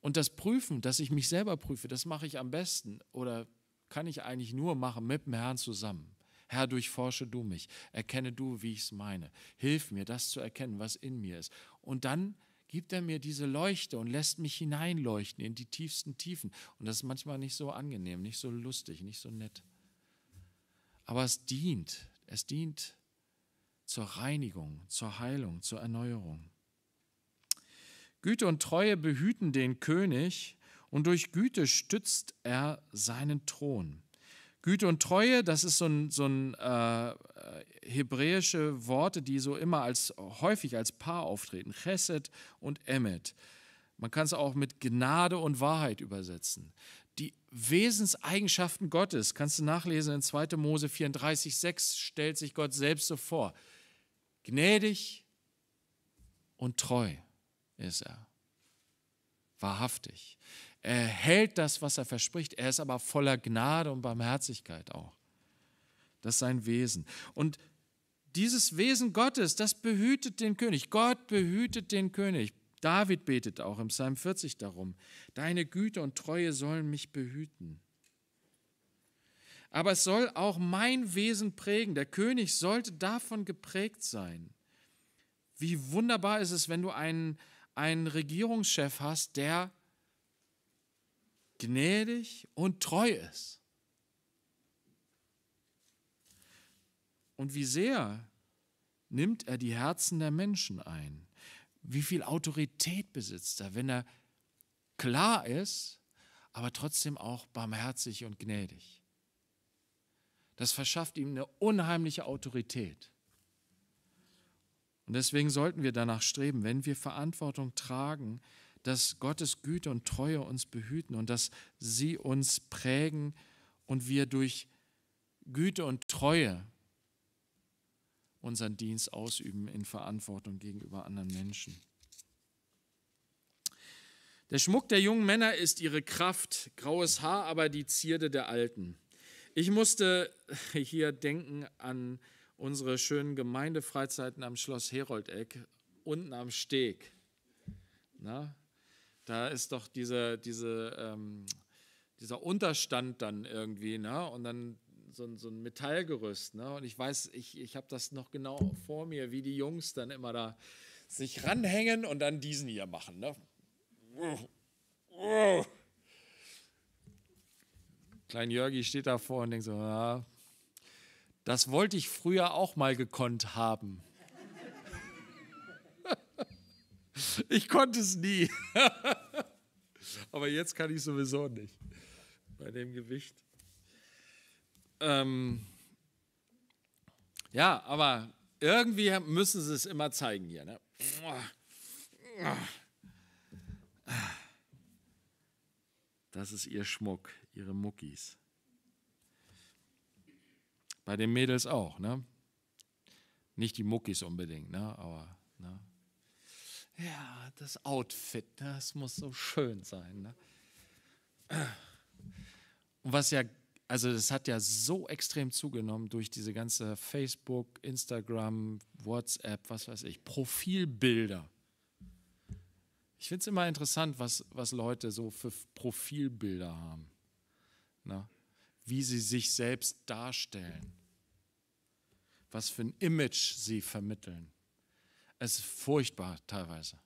Und das Prüfen, dass ich mich selber prüfe, das mache ich am besten oder kann ich eigentlich nur machen mit dem Herrn zusammen. Herr, durchforsche du mich, erkenne du, wie ich es meine. Hilf mir, das zu erkennen, was in mir ist. Und dann gibt er mir diese Leuchte und lässt mich hineinleuchten in die tiefsten Tiefen. Und das ist manchmal nicht so angenehm, nicht so lustig, nicht so nett. Aber es dient, es dient zur Reinigung, zur Heilung, zur Erneuerung. Güte und Treue behüten den König und durch Güte stützt er seinen Thron. Güte und Treue, das ist so ein, so ein äh, hebräische Worte, die so immer als häufig als Paar auftreten. Chesed und Emmet. Man kann es auch mit Gnade und Wahrheit übersetzen. Die Wesenseigenschaften Gottes, kannst du nachlesen in 2. Mose 34, 6, stellt sich Gott selbst so vor. Gnädig und treu ist er. Wahrhaftig. Er hält das, was er verspricht. Er ist aber voller Gnade und Barmherzigkeit auch. Das ist sein Wesen. Und dieses Wesen Gottes, das behütet den König. Gott behütet den König. David betet auch im Psalm 40 darum. Deine Güte und Treue sollen mich behüten. Aber es soll auch mein Wesen prägen. Der König sollte davon geprägt sein. Wie wunderbar ist es, wenn du einen, einen Regierungschef hast, der gnädig und treu ist. Und wie sehr nimmt er die Herzen der Menschen ein? Wie viel Autorität besitzt er, wenn er klar ist, aber trotzdem auch barmherzig und gnädig? Das verschafft ihm eine unheimliche Autorität. Und deswegen sollten wir danach streben, wenn wir Verantwortung tragen, dass Gottes Güte und Treue uns behüten und dass sie uns prägen und wir durch Güte und Treue unseren Dienst ausüben in Verantwortung gegenüber anderen Menschen. Der Schmuck der jungen Männer ist ihre Kraft, graues Haar aber die Zierde der Alten. Ich musste <laughs> hier denken an unsere schönen Gemeindefreizeiten am Schloss Heroldeck, unten am Steg. Na, da ist doch diese, diese, ähm, dieser Unterstand dann irgendwie, ne? Und dann so ein, so ein Metallgerüst, ne? Und ich weiß, ich, ich habe das noch genau vor mir, wie die Jungs dann immer da sich ranhängen und dann diesen hier machen, ne? Klein Jörgi steht davor und denkt so, ah, das wollte ich früher auch mal gekonnt haben. Ich konnte es nie. <laughs> Aber jetzt kann ich sowieso nicht. Bei dem Gewicht. Ähm ja, aber irgendwie müssen sie es immer zeigen hier. Ne? Das ist ihr Schmuck, ihre Muckis. Bei den Mädels auch, ne? Nicht die Muckis unbedingt, ne? Aber ne? ja, das Outfit, ne, das muss so schön sein. Ne? Und was ja, also das hat ja so extrem zugenommen durch diese ganze Facebook, Instagram, WhatsApp, was weiß ich, Profilbilder. Ich finde es immer interessant, was, was Leute so für Profilbilder haben. Ne? Wie sie sich selbst darstellen. Was für ein Image sie vermitteln. Es ist furchtbar teilweise.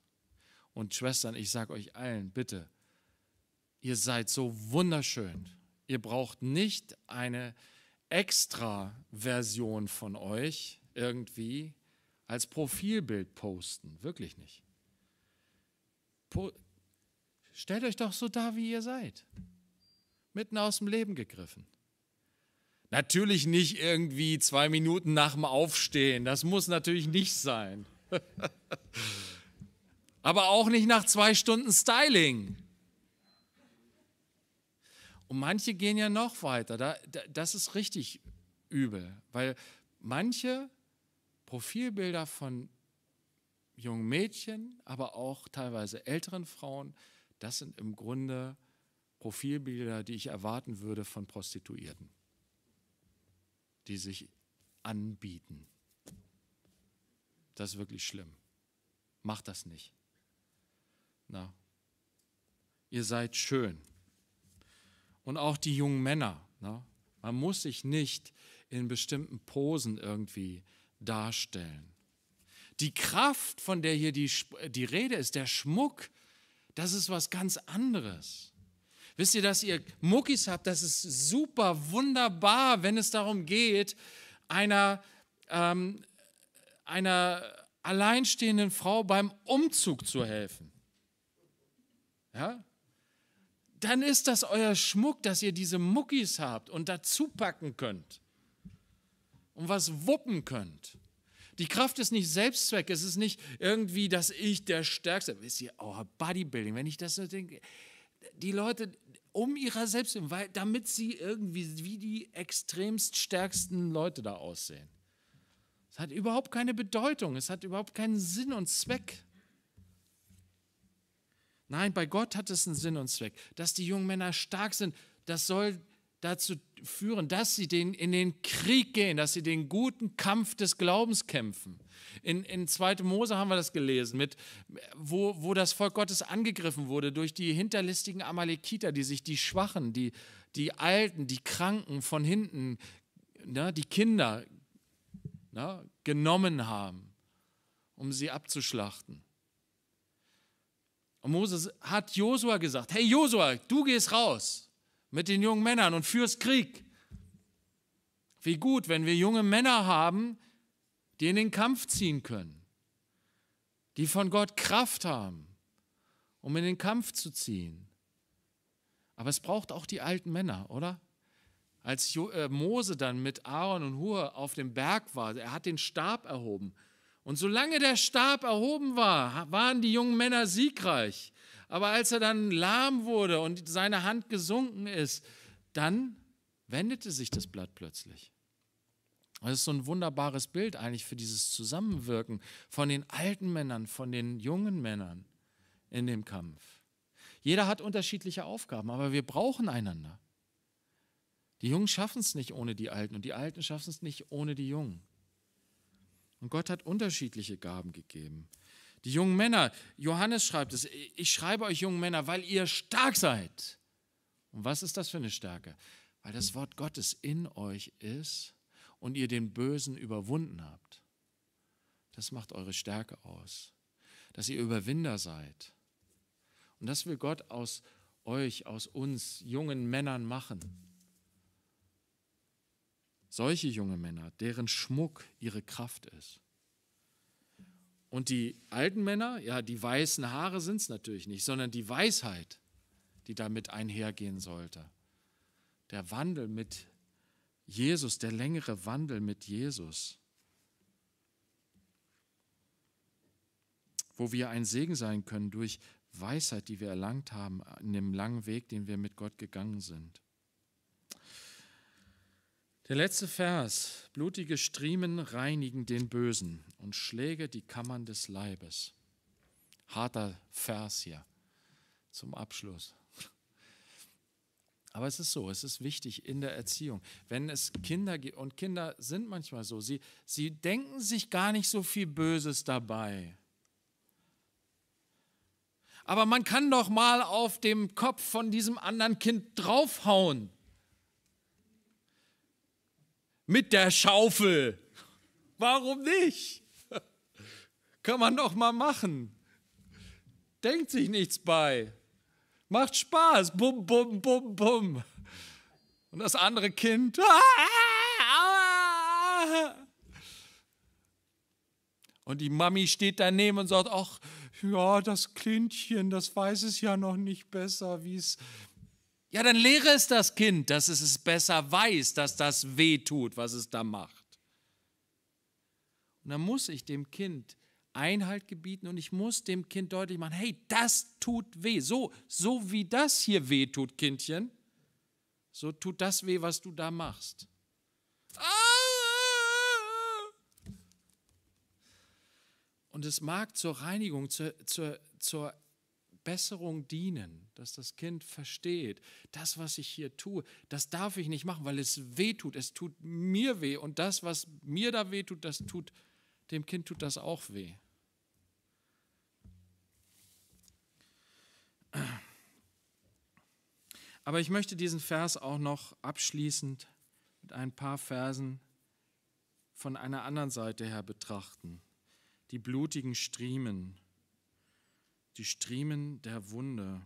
Und Schwestern, ich sage euch allen, bitte, ihr seid so wunderschön. Ihr braucht nicht eine extra Version von euch irgendwie als Profilbild posten. Wirklich nicht. Po Stellt euch doch so da, wie ihr seid. Mitten aus dem Leben gegriffen. Natürlich nicht irgendwie zwei Minuten nach dem Aufstehen. Das muss natürlich nicht sein. <laughs> Aber auch nicht nach zwei Stunden Styling. Und manche gehen ja noch weiter. Da, da, das ist richtig übel, weil manche Profilbilder von jungen Mädchen, aber auch teilweise älteren Frauen, das sind im Grunde Profilbilder, die ich erwarten würde von Prostituierten, die sich anbieten. Das ist wirklich schlimm. Macht das nicht. Na. Ihr seid schön. Und auch die jungen Männer. Na. Man muss sich nicht in bestimmten Posen irgendwie darstellen. Die Kraft, von der hier die, die Rede ist, der Schmuck, das ist was ganz anderes. Wisst ihr, dass ihr Muckis habt, das ist super wunderbar, wenn es darum geht, einer ähm, einer alleinstehenden Frau beim Umzug zu helfen. Ja? Dann ist das euer Schmuck, dass ihr diese Muckis habt und dazu packen könnt und was wuppen könnt. Die Kraft ist nicht Selbstzweck, es ist nicht irgendwie, dass ich der Stärkste bin. Wisst ihr, oh, Bodybuilding, wenn ich das so denke, die Leute um ihrer Selbstzweck, damit sie irgendwie wie die extremst stärksten Leute da aussehen hat überhaupt keine Bedeutung, es hat überhaupt keinen Sinn und Zweck. Nein, bei Gott hat es einen Sinn und Zweck. Dass die jungen Männer stark sind, das soll dazu führen, dass sie den, in den Krieg gehen, dass sie den guten Kampf des Glaubens kämpfen. In, in 2. Mose haben wir das gelesen, mit, wo, wo das Volk Gottes angegriffen wurde durch die hinterlistigen Amalekiter, die sich die Schwachen, die, die Alten, die Kranken von hinten, ne, die Kinder na, ne, genommen haben, um sie abzuschlachten. Und Moses hat Josua gesagt, hey Josua, du gehst raus mit den jungen Männern und führst Krieg. Wie gut, wenn wir junge Männer haben, die in den Kampf ziehen können, die von Gott Kraft haben, um in den Kampf zu ziehen. Aber es braucht auch die alten Männer, oder? Als äh, Mose dann mit Aaron und Hur auf dem Berg war, er hat den Stab erhoben. Und solange der Stab erhoben war, waren die jungen Männer siegreich. Aber als er dann lahm wurde und seine Hand gesunken ist, dann wendete sich das Blatt plötzlich. Das ist so ein wunderbares Bild eigentlich für dieses Zusammenwirken von den alten Männern, von den jungen Männern in dem Kampf. Jeder hat unterschiedliche Aufgaben, aber wir brauchen einander. Die Jungen schaffen es nicht ohne die Alten und die Alten schaffen es nicht ohne die Jungen. Und Gott hat unterschiedliche Gaben gegeben. Die jungen Männer, Johannes schreibt es, ich schreibe euch jungen Männer, weil ihr stark seid. Und was ist das für eine Stärke? Weil das Wort Gottes in euch ist und ihr den Bösen überwunden habt. Das macht eure Stärke aus, dass ihr Überwinder seid. Und das will Gott aus euch, aus uns jungen Männern machen. Solche junge Männer, deren Schmuck ihre Kraft ist. Und die alten Männer, ja, die weißen Haare sind es natürlich nicht, sondern die Weisheit, die damit einhergehen sollte. Der Wandel mit Jesus, der längere Wandel mit Jesus. Wo wir ein Segen sein können durch Weisheit, die wir erlangt haben, in dem langen Weg, den wir mit Gott gegangen sind. Der letzte Vers, blutige Striemen reinigen den Bösen und Schläge die Kammern des Leibes. Harter Vers hier zum Abschluss. Aber es ist so, es ist wichtig in der Erziehung. Wenn es Kinder gibt, und Kinder sind manchmal so, sie, sie denken sich gar nicht so viel Böses dabei. Aber man kann doch mal auf dem Kopf von diesem anderen Kind draufhauen mit der Schaufel. Warum nicht? <laughs> Kann man doch mal machen. Denkt sich nichts bei. Macht Spaß. Bum, bum, bum, bum. Und das andere Kind. <laughs> Und die Mami steht daneben und sagt, ach, ja, das Kindchen, das weiß es ja noch nicht besser, wie es ja, dann lehre es das Kind, dass es es besser weiß, dass das weh tut, was es da macht. Und dann muss ich dem Kind Einhalt gebieten und ich muss dem Kind deutlich machen, hey, das tut weh. So, so wie das hier weh tut, Kindchen, so tut das weh, was du da machst. Ah! Und es mag zur Reinigung, zur, zur, zur Besserung dienen, dass das Kind versteht, das, was ich hier tue, das darf ich nicht machen, weil es weh tut. Es tut mir weh und das, was mir da weh tut, das tut dem Kind tut das auch weh. Aber ich möchte diesen Vers auch noch abschließend mit ein paar Versen von einer anderen Seite her betrachten. Die blutigen Striemen die Striemen der Wunde.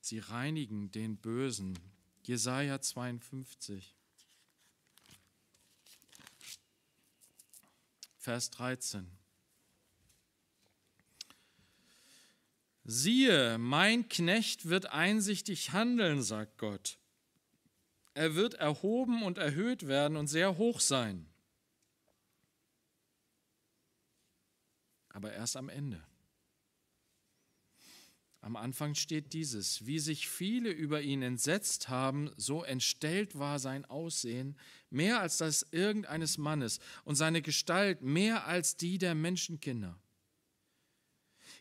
Sie reinigen den Bösen. Jesaja 52, Vers 13. Siehe, mein Knecht wird einsichtig handeln, sagt Gott. Er wird erhoben und erhöht werden und sehr hoch sein. aber erst am Ende. Am Anfang steht dieses, wie sich viele über ihn entsetzt haben, so entstellt war sein Aussehen, mehr als das irgendeines Mannes und seine Gestalt mehr als die der Menschenkinder.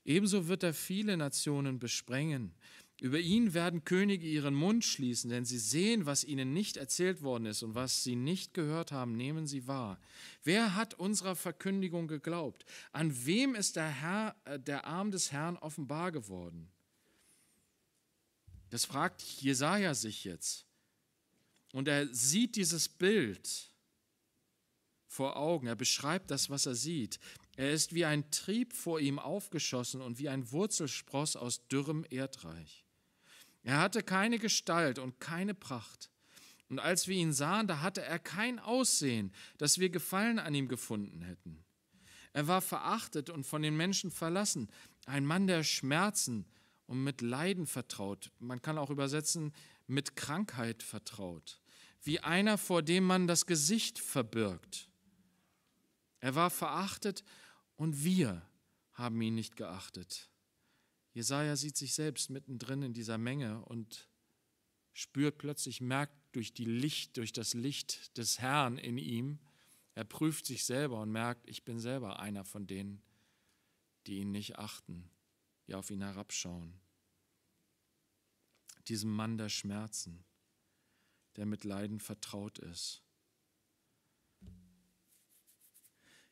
Ebenso wird er viele Nationen besprengen, über ihn werden Könige ihren Mund schließen, denn sie sehen, was ihnen nicht erzählt worden ist und was sie nicht gehört haben, nehmen sie wahr. Wer hat unserer Verkündigung geglaubt? An wem ist der, Herr, äh, der Arm des Herrn offenbar geworden? Das fragt Jesaja sich jetzt. Und er sieht dieses Bild vor Augen. Er beschreibt das, was er sieht. Er ist wie ein Trieb vor ihm aufgeschossen und wie ein Wurzelspross aus dürrem Erdreich. Er hatte keine Gestalt und keine Pracht. Und als wir ihn sahen, da hatte er kein Aussehen, dass wir Gefallen an ihm gefunden hätten. Er war verachtet und von den Menschen verlassen, ein Mann der Schmerzen und mit Leiden vertraut. Man kann auch übersetzen, mit Krankheit vertraut. Wie einer, vor dem man das Gesicht verbirgt. Er war verachtet und wir haben ihn nicht geachtet. Jesaja sieht sich selbst mittendrin in dieser Menge und spürt plötzlich, merkt durch die Licht, durch das Licht des Herrn in ihm, er prüft sich selber und merkt, ich bin selber einer von denen, die ihn nicht achten, die auf ihn herabschauen. Diesem Mann der Schmerzen, der mit Leiden vertraut ist.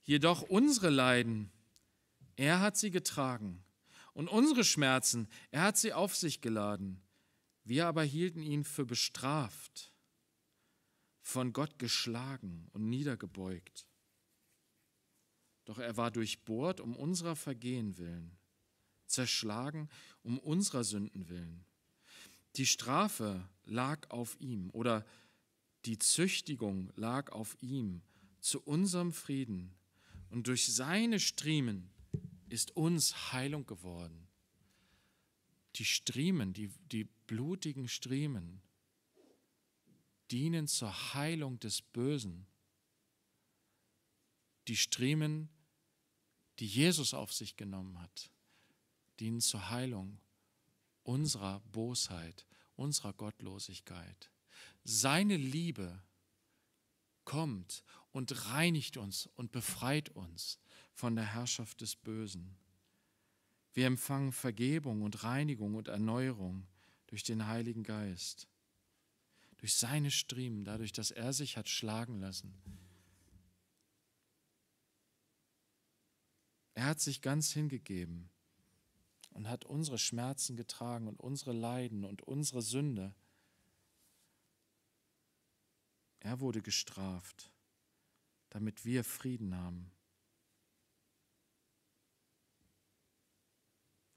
Jedoch unsere Leiden, er hat sie getragen und unsere Schmerzen, er hat sie auf sich geladen. Wir aber hielten ihn für bestraft, von Gott geschlagen und niedergebeugt. Doch er war durchbohrt um unserer Vergehen willen, zerschlagen um unserer Sünden willen. Die Strafe lag auf ihm oder die Züchtigung lag auf ihm zu unserem Frieden. Und durch seine Striemen ist uns Heilung geworden. Die Striemen, die, die blutigen Striemen dienen zur Heilung des Bösen. Die Striemen, die Jesus auf sich genommen hat, dienen zur Heilung unserer Bosheit, unserer Gottlosigkeit. Seine Liebe kommt und reinigt uns und befreit uns von der Herrschaft des Bösen. Wir empfangen Vergebung und Reinigung und Erneuerung durch den Heiligen Geist, durch seine Striemen, dadurch, dass er sich hat schlagen lassen. Er hat sich ganz hingegeben und hat unsere Schmerzen getragen und unsere Leiden und unsere Sünde. Er wurde gestraft, damit wir Frieden haben.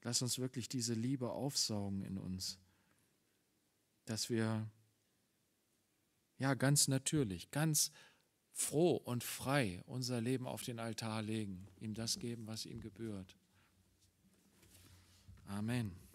Lass uns wirklich diese Liebe aufsaugen in uns, dass wir ja ganz natürlich, ganz froh und frei unser Leben auf den Altar legen, ihm das geben, was ihm gebührt. Amen.